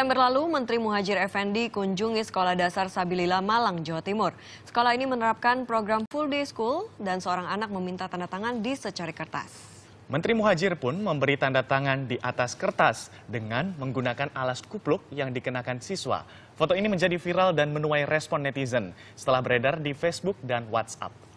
September lalu, Menteri Muhajir Effendi kunjungi Sekolah Dasar Sabilila Malang, Jawa Timur. Sekolah ini menerapkan program full day school dan seorang anak meminta tanda tangan di secari kertas. Menteri Muhajir pun memberi tanda tangan di atas kertas dengan menggunakan alas kupluk yang dikenakan siswa. Foto ini menjadi viral dan menuai respon netizen setelah beredar di Facebook dan WhatsApp.